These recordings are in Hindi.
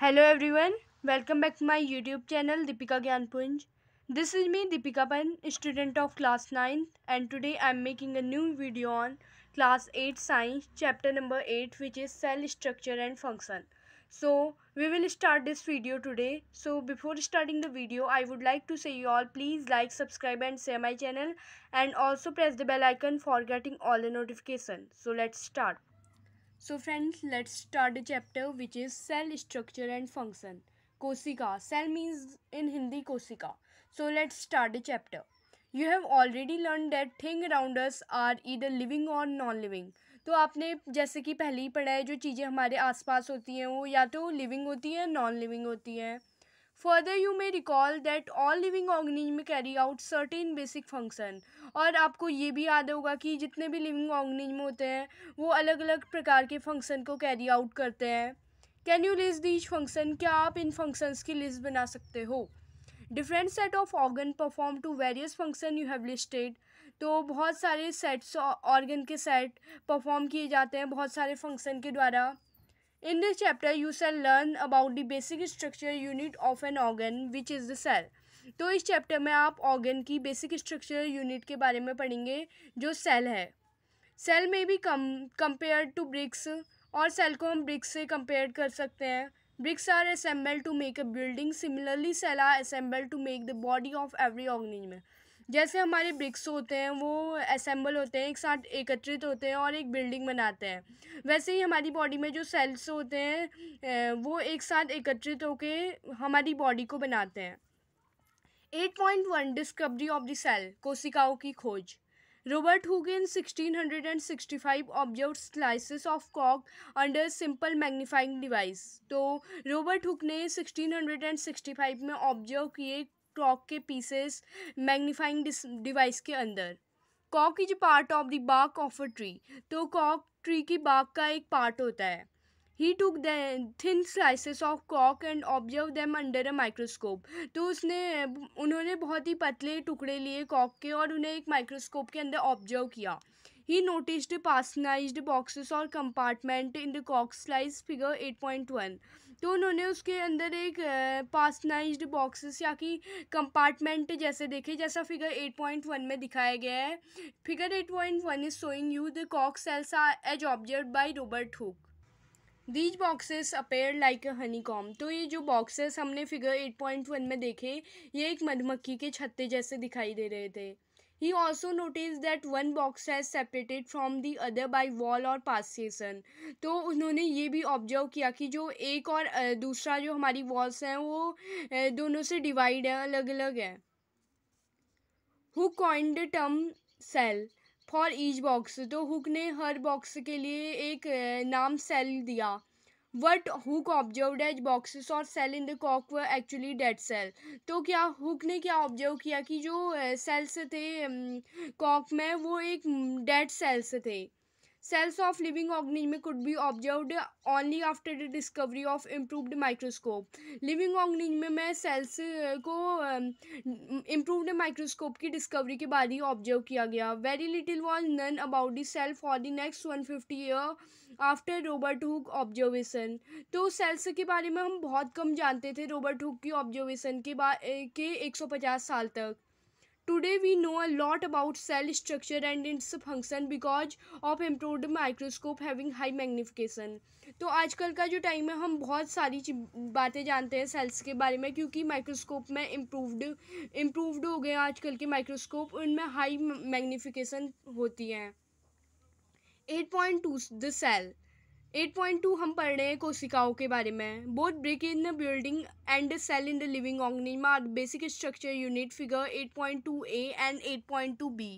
Hello everyone, welcome back to my YouTube channel Deepika Gyanpunj. This is me Deepika Pan, student of class 9th and today I am making a new video on class 8 science chapter number 8 which is cell structure and function. So we will start this video today. So before starting the video I would like to say you all please like, subscribe and share my channel and also press the bell icon for getting all the notifications. So let's start. So friends let's start the chapter which is cell structure and function कोशिका सेल मीन्स इन हिंदी कोशिका so let's start the chapter you have already learn that thing around us are इधर लिविंग और नॉन लिविंग तो आपने जैसे कि पहले ही पढ़ा है जो चीज़ें हमारे आसपास होती हैं वो या तो लिविंग होती हैं नॉन लिविंग होती हैं further you may recall that all living organism carry out certain basic function और आपको ये भी याद होगा कि जितने भी लिविंग ऑर्गेनिज्म होते हैं वो अलग अलग प्रकार के फंक्शन को कैरी आउट करते हैं can you list these function क्या आप इन फंक्शंस की लिस्ट बना सकते हो different set of organ perform to various function you have listed तो बहुत सारे सेट्स ऑर्गन के सेट परफॉर्म किए जाते हैं बहुत सारे फंक्शन के द्वारा In this chapter, you shall learn about the basic structure unit of an organ, which is the cell. तो इस चैप्टर में आप ऑर्गन की बेसिक स्ट्रक्चर यूनिट के बारे में पढ़ेंगे जो सेल है cell may be compared to bricks और सेल को हम ब्रिक्स से कंपेयर कर सकते हैं bricks are assemble to make a building similarly cell are assemble to make the body of every organism जैसे हमारे ब्रिक्स होते हैं वो असेंबल होते हैं एक साथ एकत्रित होते हैं और एक बिल्डिंग बनाते हैं वैसे ही हमारी बॉडी में जो सेल्स होते हैं वो एक साथ एकत्रित होकर हमारी बॉडी को बनाते हैं eight point one discovery of the cell कोशिकाओं की खोज sixteen hundred and sixty five observe slices of कॉक अंडर सिंपल मैग्नीफाइंग डिवाइस तो रॉबर्ट हुक ने sixteen hundred and sixty five में ऑब्जर्व किए क्लॉक के पीसेस मैग्नीफाइंग डिवाइस के अंदर कॉक is part of the bark of a tree तो कॉक ट्री की बाग का एक पार्ट होता है he took thin slices of Kock and observe them under a microscope तो उसने उन्होंने बहुत ही पतले टुकड़े लिए कॉक के और उन्हें एक माइक्रोस्कोप के अंदर ऑब्जर्व किया ही नोटिस्ड पासनाइज बॉक्सेस और कंपार्टमेंट इन द कॉक slice figure eight point one तो उन्होंने उसके अंदर एक पासनाइज बॉक्सेस या कि कंपार्टमेंट जैसे देखे जैसा फिगर 8.1 में दिखाया गया है figure 8.1 is showing you the कॉक cells are as observe by Robert Hooke these boxes appear like a honeycomb तो ये जो बॉक्सेस हमने फिगर 8.1 में देखे ये एक मधुमक्खी के छत्ते जैसे दिखाई दे रहे थे He also noticed that one box has separated from the other by wall or partition. तो उन्होंने ये भी ऑब्जर्व किया कि जो एक और दूसरा जो हमारी वॉल्स हैं वो दोनों से डिवाइड है अलग अलग हैं who coined term cell for each box तो हुक ने हर बॉक्स के लिए एक नाम सेल दिया what Hooke observe as boxes और सेल इन द कॉक व एक्चुअली डेड सेल तो क्या हुक ने क्या ऑब्जर्व किया कि जो सेल्स थे कॉक में वो एक डेड सेल्स थे cells of living organism could be observe only after the discovery of improved microscope living organism में सेल्स को इम्प्रूवड um, माइक्रोस्कोप की डिस्कवरी के बाद ही ऑब्जर्व किया गया very little was known about this cell for the next one fifty year after Robert Hooke observation तो सेल्स के बारे में हम बहुत कम जानते थे रोबर्ट हुक की ऑब्जर्वेशन के बा के एक सौ पचास साल तक today we know a lot about cell structure and its function because of improved microscope having high magnification तो आजकल का जो टाइम है हम बहुत सारी बातें जानते हैं सेल्स के बारे में क्योंकि माइक्रोस्कोप में इम्प्रूवड इम्प्रूवड हो गए आजकल के माइक्रोस्कोप उनमें हाई मैग्निफिकेशन होती हैं eight point two the cell 8.2 हम पढ़ रहे हैं कोशिकाओं के बारे में both brick in the building and cell in the living organism are basic structure unit figure 8.2 A and 8.2 B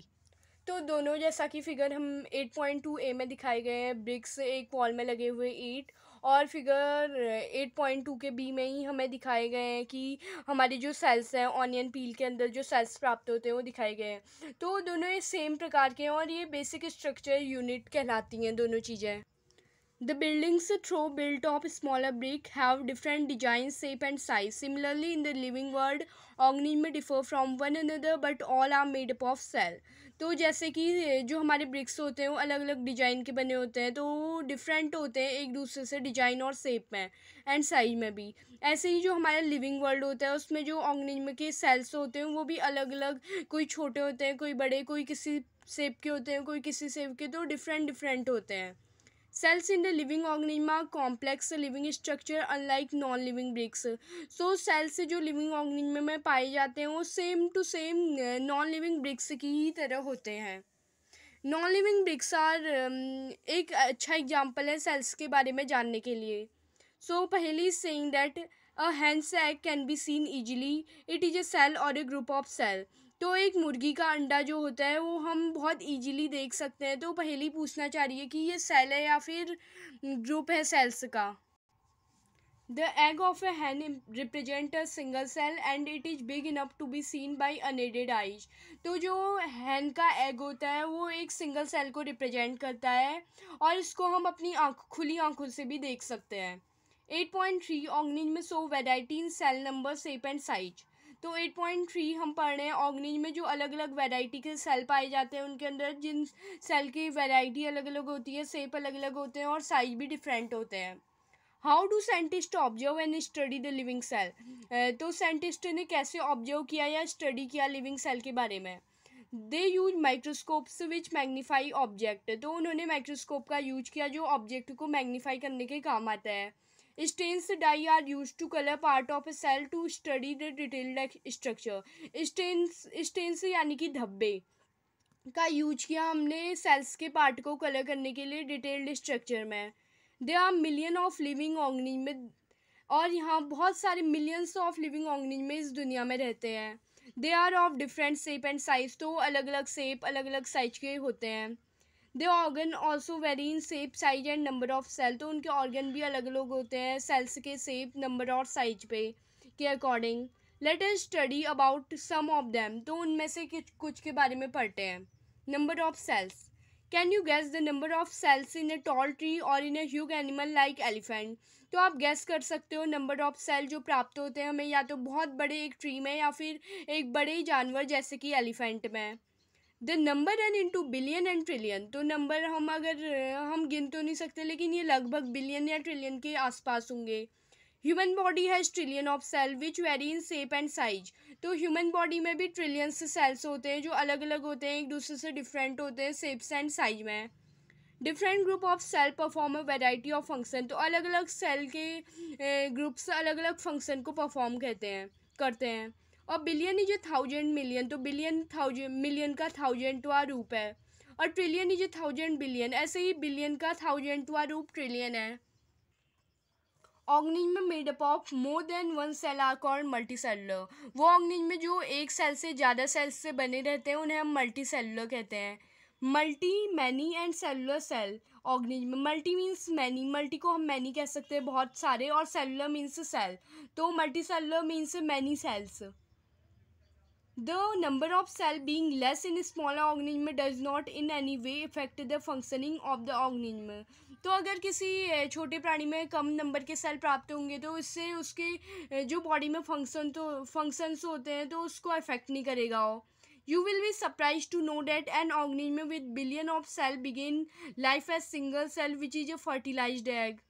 तो दोनों जैसा कि फिगर हम 8.2 ए में दिखाए गए हैं ब्रिक्स एक वॉल में लगे हुए ईट और फिगर 8.2 के बी में ही हमें दिखाए गए हैं कि हमारे जो सेल्स हैं ऑनियन पील के अंदर जो सेल्स प्राप्त होते हैं वो दिखाए गए हैं तो दोनों ये सेम प्रकार के हैं और ये बेसिक स्ट्रक्चर यूनिट कहलाती हैं दोनों चीज़ें The buildings through built of smaller brick have different designs, shape and size. Similarly, in the living world, organism differ from one another but all are made up of cell. तो जैसे कि जो हमारे ब्रिक्स होते हैं वो अलग अलग डिजाइन के बने होते हैं तो डिफरेंट होते हैं एक दूसरे से डिजाइन और शेप में एंड साइज में भी ऐसे ही जो हमारा लिविंग वर्ल्ड होता है उसमें जो ऑर्गेनिज्म के सेल्स होते हैं वो भी अलग अलग कोई छोटे होते हैं कोई बड़े कोई किसी शेप के होते हैं कोई किसी शेप के तो डिफरेंट डिफरेंट होते हैं cells in the living organism are complex living structure unlike non living bricks so cells जो living organism में पाए जाते हैं वो same to same non living bricks की ही तरह होते हैं नॉन लिविंग ब्रिक्स आर एक अच्छा एग्जाम्पल है सेल्स के बारे में जानने के लिए सो पहली is saying that a hen's egg can be seen easily it is a cell और ए ग्रुप ऑफ सेल तो एक मुर्गी का अंडा जो होता है वो हम बहुत इजीली देख सकते हैं तो पहले ही पूछना है कि ये सेल है या फिर ग्रुप है सेल्स का the egg of a hen represents a single cell and it is big enough to be seen by unaided eyes तो जो हैन का एग होता है वो एक सिंगल सेल को रिप्रजेंट करता है और इसको हम अपनी आँख खुली आँखों से भी देख सकते हैं एट पॉइंट थ्री ऑर्गेनिज में so variety in cell number shape and size तो 8.3 हम पढ़ रहे हैं ऑर्गेनिज में जो अलग अलग वैरायटी के सेल पाए जाते हैं उनके अंदर जिन सेल की वैरायटी अलग अलग होती है सेप अलग अलग होते हैं और साइज भी डिफरेंट होते हैं how do scientist observe and study the living cell तो साइंटिस्ट ने कैसे ऑब्जर्व किया या स्टडी किया लिविंग सेल के बारे में they use microscopes which magnify object तो उन्होंने माइक्रोस्कोप का यूज किया जो ऑब्जेक्ट को मैग्नीफाई करने के काम आता है Stains dye are use to colour part of a cell to study the detailed structure stains stains यानी कि धब्बे का यूज किया हमने सेल्स के पार्ट को कलर करने के लिए डिटेल्ड स्ट्रक्चर में there are million of living organism में और यहाँ बहुत सारे मिलियंस ऑफ लिविंग ऑर्गनी में इस दुनिया में रहते हैं they are of different shape and size तो अलग अलग शेप अलग अलग साइज के होते हैं their organ also vary in shape size and number of cell तो उनके ऑर्गन भी अलग अलग होते हैं सेल्स के सेप नंबर और साइज पे के according let us study about some of them तो उनमें से कुछ कुछ के बारे में पढ़ते हैं number of cells can you guess the number of cells in a tall tree or in a huge animal like elephant तो आप गैस कर सकते हो नंबर ऑफ सेल जो प्राप्त होते हैं हमें या तो बहुत बड़े एक ट्री में या फिर एक बड़े जानवर जैसे कि एलिफेंट में the number run in two billion and trillion तो नंबर हम अगर हम गिन तो नहीं सकते लेकिन ये लगभग बिलियन या ट्रिलियन के आसपास होंगे human body has trillion of cell which vary in shape and size तो ह्यूमन बॉडी में भी ट्रिलियन से सेल्स होते हैं जो अलग अलग होते हैं एक दूसरे से डिफरेंट होते हैं सेप्स एंड साइज में different group of cell perform a variety of function तो अलग अलग सेल के ग्रुप्स अलग अलग फंक्शन को परफॉर्म कहते हैं करते हैं और billion is a thousand million तो बिलियन थाउजेंड मिलियन का थाउजेंड टवा रूप है और trillion is a thousand billion ऐसे ही बिलियन का थाउजेंड टवा रूप ट्रिलियन है में made up of more than one cell are called multicellular वो में जो एक सेल से ज़्यादा सेल्स से बने रहते हैं उन्हें हम मल्टी सेलुलर कहते हैं multi many and cellular cell में मल्टी मीन्स मैनी मल्टी को हम मैनी कह सकते हैं बहुत सारे और सेलुलर मीन्स सेल तो multicellular means many cells The number of cells being less in smaller organism does not in any way affect the functioning of the organism. तो अगर किसी छोटे प्राणी में कम नंबर के सेल प्राप्त होंगे तो इससे उसके जो बॉडी में फंक्शन तो फंक्शंस होते हैं तो उसको अफेक्ट नहीं करेगा वो You will be surprised to know that an organism with billion of cells begin life as single cell which is a fertilized egg.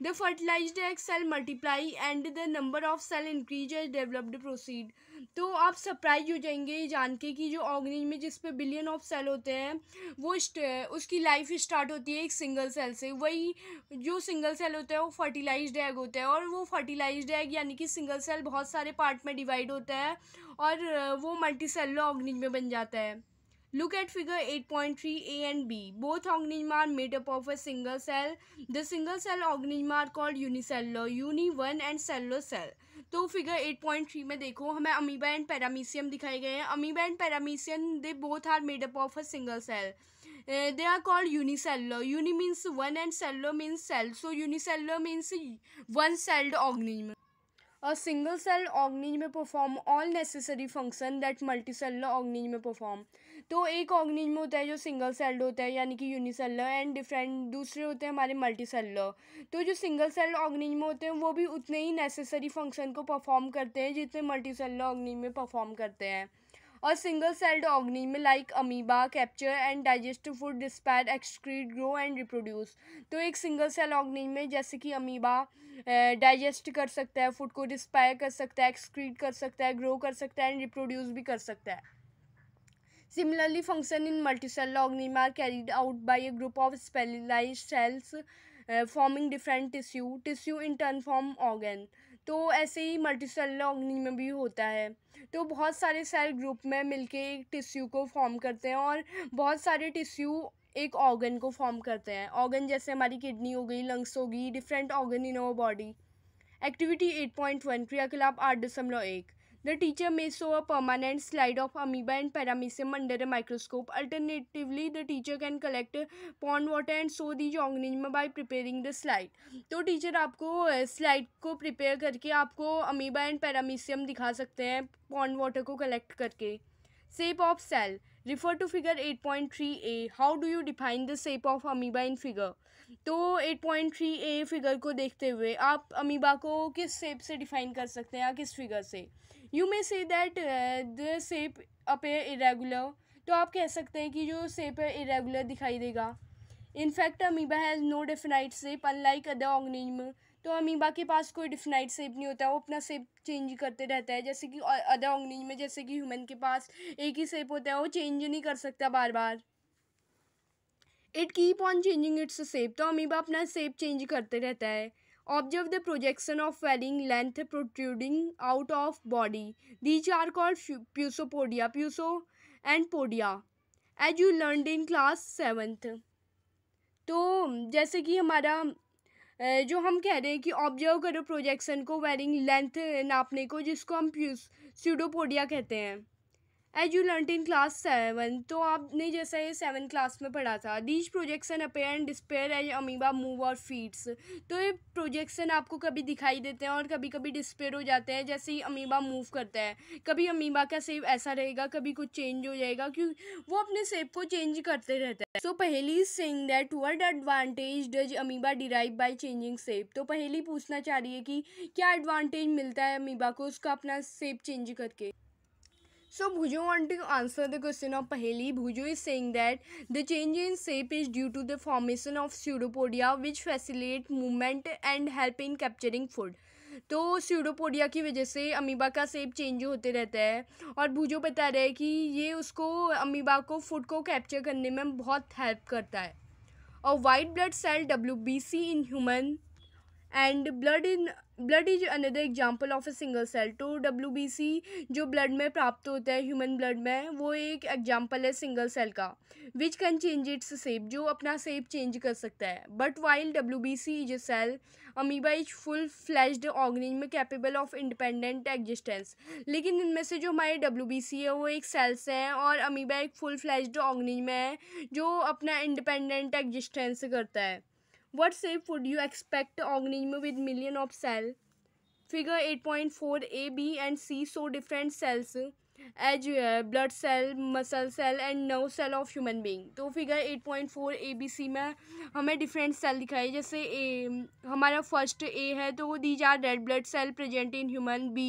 The fertilized egg cell multiply and the number of cell increase as developed proceed. तो आप सरप्राइज हो जाएंगे ये जान के कि जो ऑर्गेनिज में जिस पे बिलियन ऑफ सेल होते हैं वो उसकी लाइफ स्टार्ट होती है एक सिंगल सेल से वही जो सिंगल सेल होता है वो फर्टिलाइज एग होता है और वो फर्टिलाइज एग यानी कि सिंगल सेल बहुत सारे पार्ट में डिवाइड होता है और वो मल्टी सेलर ऑर्गेनिज में बन जाता है look Look at figure 8.3 A and B. Both organisms are made up of a single cell The single cell organisms called called uni one and cellular cell तो फिगर 8.3 में देखो हमें अमीबा एंड पैरामीसियम दिखाए गए हैं amoeba and paramecium they both are made up of a single cell they are called unicellular uni means one and cellular means cell so unicellular means one celled a single cell cell eh, में perform all necessary function that multi multicellular organism में परफॉर्म तो एक ऑर्गेनिज्म होता है जो सिंगल सेल्ड होता है यानी कि यूनिसेलर एंड डिफरेंट दूसरे होते हैं हमारे मल्टी सेलर तो जो सिंगल सेल्ड ऑर्गेनिज्म होते हैं वो भी उतने ही नेसेसरी फंक्शन को परफॉर्म करते हैं जितने मल्टी सेलर ऑर्गेनिज में परफॉर्म करते हैं और सिंगल सेल्ड ऑर्गेनिज्म में like amoeba capture and digestive food respire excrete grow and reproduce तो एक सिंगल सेल ऑर्गेनिज्म में जैसे कि अमीबा डाइजेस्ट कर सकता है फूड को डिस्पायर कर सकता है एक्सक्रीट कर सकता है ग्रो कर सकता है एंड रिप्रोड्यूस भी कर सकता है Similarly, function in multicellular organism are carried out by a group of specialized cells uh, forming different tissue tissue in turn form organ तो ऐसे ही मल्टीसेल ऑर्गेनिज्म में भी होता है तो बहुत सारे सेल ग्रुप में मिलके एक टिश्यू को फॉर्म करते हैं और बहुत सारे टिश्यू एक ऑर्गन को फॉर्म करते हैं ऑर्गन जैसे हमारी किडनी हो गई लंग्स हो गई different organ in our body activity eight point one क्रियाकलाप आठ दशमलव एक The teacher may show a permanent slide of amoeba and paramecium under a microscope. Alternatively, the teacher can collect pond water and show these organism by preparing the slide. तो teacher आपको slide को prepare करके आपको amoeba and paramecium दिखा सकते हैं pond water को collect करके shape of cell refer to figure 8.3 A how do you define the shape of amoeba in figure तो 8.3 ए फिगर को देखते हुए आप amoeba को किस shape से define कर सकते हैं या किस figure से you may say that the shape appear irregular तो आप कह सकते हैं कि जो सेप है इरेगुलर दिखाई देगा in fact amoeba has no definite shape unlike other organism तो अमीबा के पास कोई डिफिनाइट सेप नहीं होता वो अपना सेप चेंज करते रहता है जैसे कि अदर ऑर्गेनिज में जैसे कि ह्यूमन के पास एक ही सेप होता है वो चेंज नहीं कर सकता बार बार it keep on changing its shape तो अमीबा अपना सेप चेंज करते रहता है observe the projection of varying length protruding out of body these are called pseudopodia प्यूसो and podia as you learn in class seventh तो जैसे कि हमारा जो हम कह रहे हैं कि ऑब्जर्व करो प्रोजेक्शन को वेरिंग लेंथ नापने को जिसको हम प्यूस स्यूडोपोडिया कहते हैं as you learn in class seven तो आपने जैसा ये सेवन क्लास में पढ़ा था these projection appear and disappear as amoeba move और फीड्स तो ये प्रोजेक्शन आपको कभी दिखाई देते हैं और कभी कभी डिस्पेयर हो जाते हैं जैसे ही अमीबा मूव करता है कभी अमीबा का सेप ऐसा रहेगा कभी कुछ चेंज हो जाएगा क्योंकि वो अपने सेप को चेंज करते रहता है सो पहली thing that what advantage does amoeba derive by changing shape तो पहली पूछना चाह रही है कि क्या एडवांटेज मिलता है अमीबा को उसका अपना सेप चेंज करके so Boojho want to answer the question of Paheli Boojho is saying that the change in shape is due to the formation of pseudopodia which facilitate movement and help in capturing food तो स्यूडोपोडिया की वजह से अमीबा का सेप चेंज होते रहता है और भुजो बता रहे हैं कि ये उसको अमीबा को फूड को कैप्चर करने में बहुत हेल्प करता है और white blood cell W B C in human and blood in blood is another example of a single cell तो डब्ल्यू बी सी जो ब्लड में प्राप्त होता है ह्यूमन ब्लड में वो एक एग्जाम्पल है सिंगल सेल का which can change its shape जो अपना सेप चेंज कर सकता है but while W B C is a cell amoeba is full fledged organism capable of independent existence लेकिन इनमें से जो हमारे डब्ल्यू बी सी है वो एक सेल्स हैं और अमीबा एक फुल फ्लैश्ड ऑर्गेनिज्म है जो अपना इंडिपेंडेंट एग्जिस्टेंस करता है what shape would you expect organism with million of cell figure 8.4 a b and c so different cells as blood cell muscle cell and nerve cell of human being तो figure eight point four A B C में हमें डिफरेंट सेल दिखाई जैसे ए हमारा फर्स्ट ए है तो these are red blood cell present in human B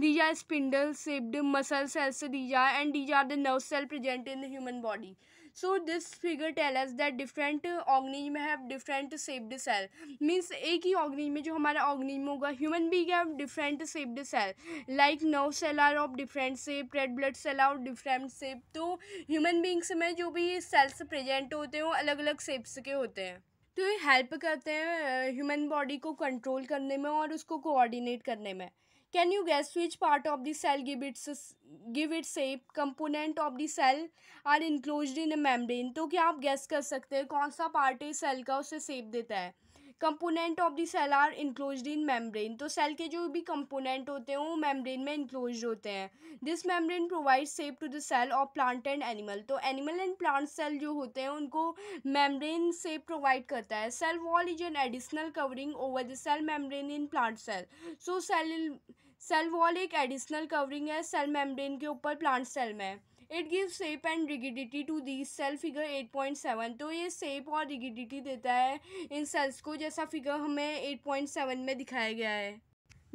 these are spindle shaped muscle cells these are and these are the nerve cell present in the human body so this figure tell us that different organism में have different shaped cell means एक ही ऑग्निज में जो हमारा ऑग्निज होगा human being have different shaped cell like no cell are of different shape red blood cell are of different shape तो ह्यूमन बींग्स में जो भी सेल्स प्रेजेंट होते हैं वो अलग अलग सेप्स के होते हैं तो ये हेल्प करते हैं ह्यूमन uh, बॉडी को कंट्रोल करने में और उसको कोऑर्डिनेट करने में can you guess which part of the cell give its give it shape component of the cell are enclose in a membrane तो क्या आप गैस कर सकते हैं कौन सा पार्ट है सेल का उसे सेप देता है component of the cell are enclose in membrane तो सेल के जो भी कंपोनेंट होते हैं वो मेम्ब्रेन में इंक्लोज होते हैं this membrane provide safe to the cell of plant and animal तो एनिमल एंड प्लांट सेल जो होते हैं उनको मेम्ब्रेन से प्रोवाइड करता है cell wall is an additional covering over the cell membrane in plant cell so cell cell wall एक एडिशनल कवरिंग है सेल मेम्ब्रेन के ऊपर प्लांट सेल में it give shape and rigidity to the cell figure eight point seven तो ये सेप और रिगिडिटी देता है इन सेल्स को जैसा फिगर हमें एट पॉइंट सेवन में दिखाया गया है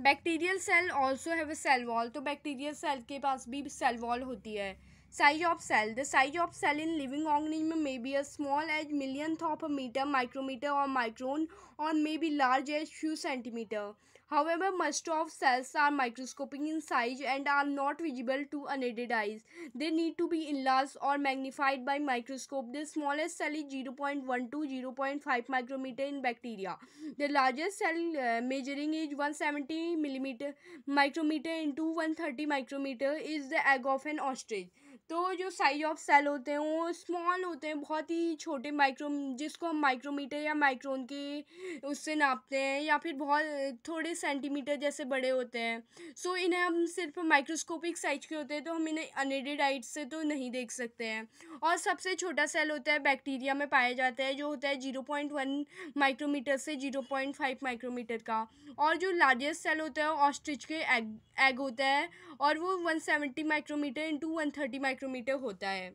bacterial cell also have a cell wall तो बैक्टीरियल सेल के पास भी सेल वॉल होती है size of cell the size of cell in living organism may be a small as millionth of metre micrometre और माइक्रोन और may be large as few centimetre However, most of cells are microscopic in size and are not visible to unaided eyes. They need to be enlarged or magnified by microscope. The smallest cell is 0.1 to 0.5 micrometer in bacteria. The largest cell uh, measuring is 170 millimeter micrometer into 130 micrometer is the egg of an ostrich. तो जो साइज ऑफ सेल होते हैं वो स्मॉल होते हैं बहुत ही छोटे माइक्रो जिसको हम माइक्रोमीटर या माइक्रोन के उससे नापते हैं या फिर बहुत थोड़े सेंटीमीटर जैसे बड़े होते हैं सो so, इन्हें हम सिर्फ माइक्रोस्कोपिक साइज के होते हैं तो हम इन्हें अनएडेड आइट से तो नहीं देख सकते हैं और सबसे छोटा सेल होता है बैक्टीरिया में पाया जाता है जो होता है जीरो पॉइंट वन माइक्रोमीटर से जीरो पॉइंट फाइव माइक्रोमीटर का और जो लार्जेस्ट सेल होता है ऑस्ट्रिच के एग एग होता है और वो one seventy micrometre into one thirty micro micrometre होता है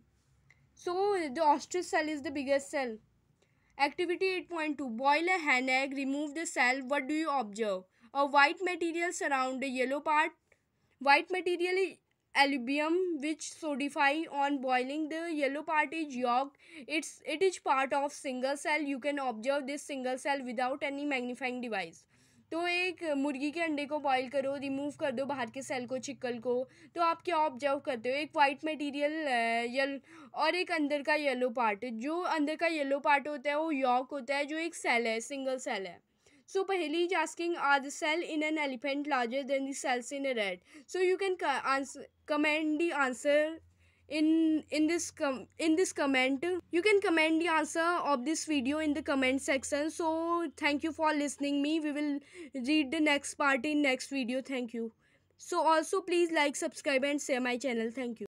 so the ostrich cell is the biggest cell activity eight point two boil a hard egg remove the shell what do you observe a white material surround yellow part white material albumin which solidify on boiling the yellow part is yolk its it is part of single cell you can observe this single cell without any magnifying device तो एक मुर्गी के अंडे को बॉईल करो रिमूव कर दो बाहर के सेल को छिक्कल को तो आप क्या ऑब्जर्व करते हो एक वाइट मटेरियल यल और एक अंदर का येलो पार्ट जो अंदर का येलो पार्ट होता है वो यॉक होता है जो एक सेल है सिंगल सेल है सो पहली is asking are the cell in an elephant larger than the cells in a rat so you can comment comment answer in in this com in this comment you can comment the answer of this video in the comment section so thank you for listening me we will read the next part in next video thank you so also please like subscribe and share my channel thank you